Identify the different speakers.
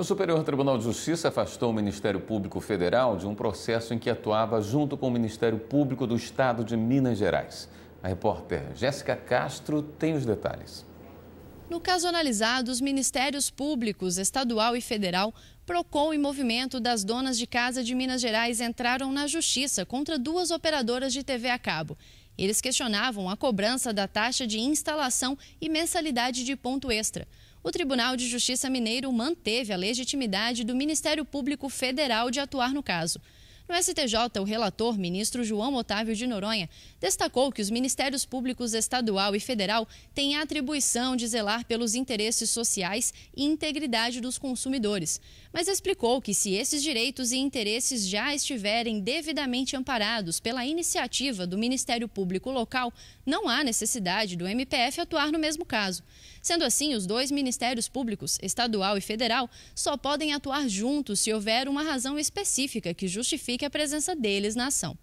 Speaker 1: O Superior Tribunal de Justiça afastou o Ministério Público Federal de um processo em que atuava junto com o Ministério Público do Estado de Minas Gerais. A repórter Jéssica Castro tem os detalhes.
Speaker 2: No caso analisado, os ministérios públicos, estadual e federal, PROCON e Movimento das Donas de Casa de Minas Gerais entraram na justiça contra duas operadoras de TV a cabo. Eles questionavam a cobrança da taxa de instalação e mensalidade de ponto extra o Tribunal de Justiça Mineiro manteve a legitimidade do Ministério Público Federal de atuar no caso. No STJ, o relator, ministro João Otávio de Noronha, destacou que os ministérios públicos estadual e federal têm a atribuição de zelar pelos interesses sociais e integridade dos consumidores, mas explicou que se esses direitos e interesses já estiverem devidamente amparados pela iniciativa do Ministério Público local, não há necessidade do MPF atuar no mesmo caso. Sendo assim, os dois ministérios públicos, estadual e federal, só podem atuar juntos se houver uma razão específica que justifique que a presença deles na ação.